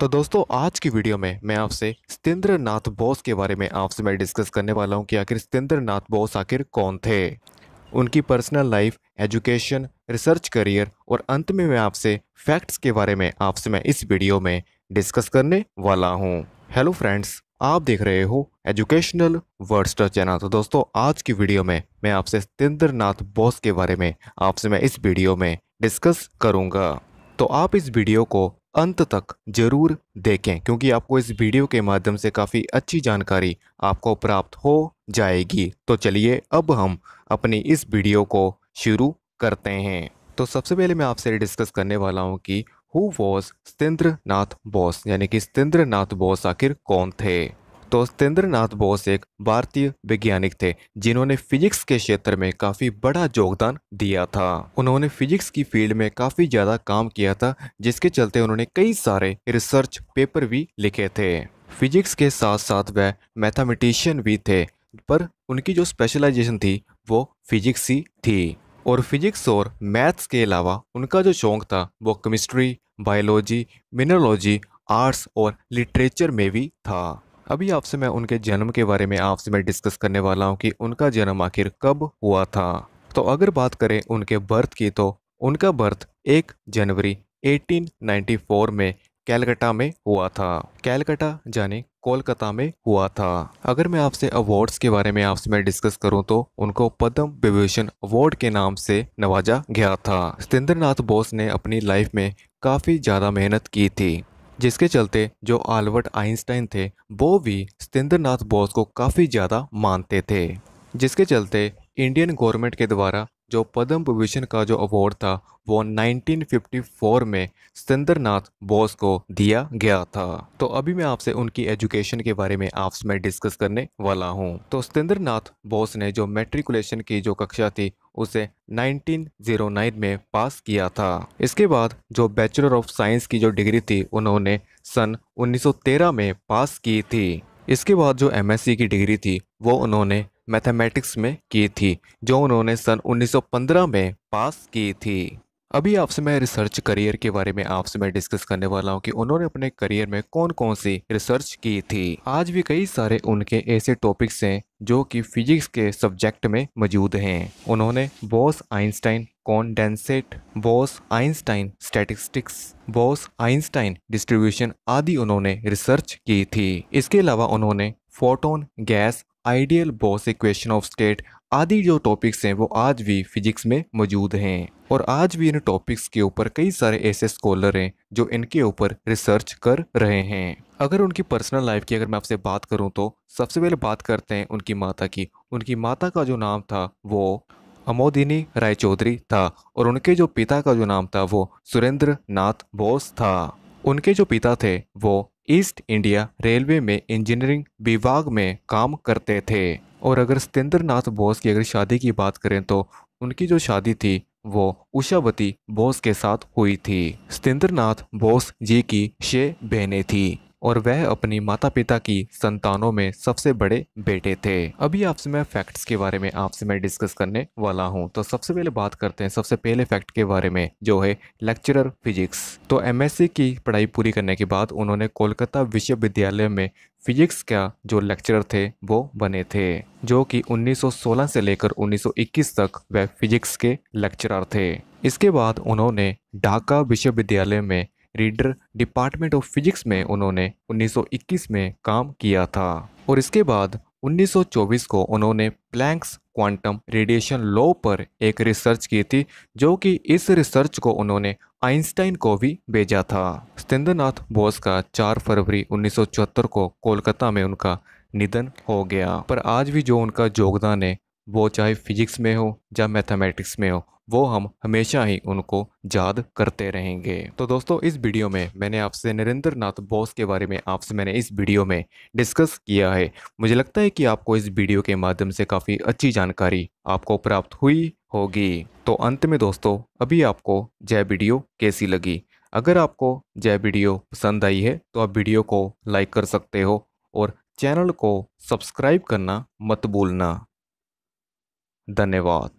तो दोस्तों आज की वीडियो में मैं आपसे सतेंद्र नाथ बोस के बारे में आपसे मैं डिस्कस करने वाला हूं कि आखिर सतेंद्र नाथ बोस आखिर कौन थे उनकी personal life education research career और अंत में मैं आपसे फैक्ट्स के बारे में आपसे मैं इस वीडियो में डिस्कस करने वाला हूँ हेलो फ्रेंड्स आप देख रहे हो एजुकेशनल वर्डस्टर चैनल तो दोस्तों आज की वीडियो में मैं आपसे सतेंद्र नाथ बोस के बारे में आपसे मैं इस वीडियो में डिस्कस करूँगा तो आप इस वीडियो को अंत तक जरूर देखें क्योंकि आपको इस वीडियो के माध्यम से काफ़ी अच्छी जानकारी आपको प्राप्त हो जाएगी तो चलिए अब हम अपनी इस वीडियो को शुरू करते हैं तो सबसे पहले मैं आपसे डिस्कस करने वाला हूँ कि हु वॉज सतेंद्र नाथ बोस यानी कि सतेंद्र नाथ बोस आखिर कौन थे तोस्तेंद्र नाथ बोस एक भारतीय वैज्ञानिक थे जिन्होंने फिजिक्स के क्षेत्र में काफ़ी बड़ा योगदान दिया था उन्होंने फिजिक्स की फील्ड में काफ़ी ज़्यादा काम किया था जिसके चलते उन्होंने कई सारे रिसर्च पेपर भी लिखे थे फिजिक्स के साथ साथ वह मैथमेटिशियन भी थे पर उनकी जो स्पेशलाइजेशन थी वो फिजिक्स ही थी और फिजिक्स और मैथ्स के अलावा उनका जो शौक था वो केमिस्ट्री बायोलॉजी मिनरोलॉजी आर्ट्स और लिटरेचर में भी था अभी आपसे मैं उनके जन्म के बारे में आपसे मैं डिस्कस करने वाला हूँ कि उनका जन्म आखिर कब हुआ था तो अगर बात करें उनके बर्थ की तो उनका बर्थ एक जनवरी 1894 में कैलकटा में हुआ था कैलकटा जाने कोलकाता में हुआ था अगर मैं आपसे अवार्ड्स के बारे में आपसे मैं डिस्कस करूं तो उनको पद्म विभूषण अवार्ड के नाम से नवाजा गया था सतेंद्र बोस ने अपनी लाइफ में काफ़ी ज़्यादा मेहनत की थी जिसके चलते जो आल्बर्ट आइंस्टाइन थे वो भी सतेंद्र नाथ बोस को काफ़ी ज़्यादा मानते थे जिसके चलते इंडियन गवर्नमेंट के द्वारा जो पद्म विभूषण का जो अवार्ड था वो 1954 में सतेंद्र बोस को दिया गया था तो अभी मैं आपसे उनकी एजुकेशन के बारे में आपसे में डिस्कस करने वाला हूँ तो सतेंद्र बोस ने जो मेट्रिकुलेशन की जो कक्षा थी उसे 1909 में पास किया था इसके बाद जो बैचलर ऑफ साइंस की जो डिग्री थी उन्होंने सन 1913 में पास की थी इसके बाद जो एमएससी की डिग्री थी वो उन्होंने मैथमेटिक्स में की थी जो उन्होंने सन 1915 में पास की थी अभी आपसे मैं रिसर्च करियर के बारे में आपसे मैं डिस्कस करने वाला हूँ कि उन्होंने अपने करियर में कौन कौन सी रिसर्च की थी आज भी कई सारे उनके ऐसे टॉपिक्स हैं जो कि फिजिक्स के सब्जेक्ट में मौजूद हैं उन्होंने Bose Einstein condensate Bose Einstein statistics Bose Einstein distribution आदि उन्होंने रिसर्च की थी इसके अलावा उन्होंने photon gas ideal Bose equation of state आदि जो टॉपिक्स हैं वो आज भी फिजिक्स में मौजूद हैं और आज भी इन टॉपिक्स के ऊपर कई सारे ऐसे स्कॉलर हैं जो इनके ऊपर रिसर्च कर रहे हैं अगर उनकी पर्सनल लाइफ की अगर मैं आपसे बात करूं तो सबसे पहले बात करते हैं उनकी माता की उनकी माता का जो नाम था वो अमोदिनी राय चौधरी था और उनके जो पिता का जो नाम था वो सुरेंद्र नाथ बोस था उनके जो पिता थे वो ईस्ट इंडिया रेलवे में इंजीनियरिंग विभाग में काम करते थे और अगर सत्येंद्र नाथ बोस की अगर शादी की बात करें तो उनकी जो शादी थी वो उषावती बोस के साथ हुई थी सत्येंद्र नाथ बोस जी की छः बहनें थी और वह अपनी माता पिता की संतानों में सबसे बड़े बेटे थे अभी आपसे मैं फैक्ट्स के बारे में आपसे मैं डिस्कस करने वाला हूँ तो सबसे पहले बात करते हैं सबसे पहले फैक्ट के बारे में जो है लेक्चरर फिजिक्स तो एम की पढ़ाई पूरी करने के बाद उन्होंने कोलकाता विश्वविद्यालय में फिजिक्स का जो लेक्चरर थे वो बने थे जो कि 1916 से लेकर 1921 तक वह फिजिक्स के लेक्चरर थे इसके बाद उन्होंने ढाका विश्वविद्यालय में रीडर डिपार्टमेंट ऑफ फिजिक्स में उन्होंने 1921 में काम किया था और इसके बाद 1924 को उन्होंने प्लैंक्स क्वांटम रेडिएशन लॉ पर एक रिसर्च की थी जो कि इस रिसर्च को उन्होंने आइंस्टाइन को भी भेजा था सत्येंद्रनाथ बोस का 4 फरवरी उन्नीस को कोलकाता में उनका निधन हो गया पर आज भी जो उनका योगदान है वो चाहे फिजिक्स में हो या मैथमेटिक्स में हो वो हम हमेशा ही उनको याद करते रहेंगे तो दोस्तों इस वीडियो में मैंने आपसे नरेंद्र नाथ बोस के बारे में आपसे मैंने इस वीडियो में डिस्कस किया है मुझे लगता है कि आपको इस वीडियो के माध्यम से काफ़ी अच्छी जानकारी आपको प्राप्त हुई होगी तो अंत में दोस्तों अभी आपको जय वीडियो कैसी लगी अगर आपको जय वीडियो पसंद आई है तो आप वीडियो को लाइक कर सकते हो और चैनल को सब्सक्राइब करना मत भूलना धन्यवाद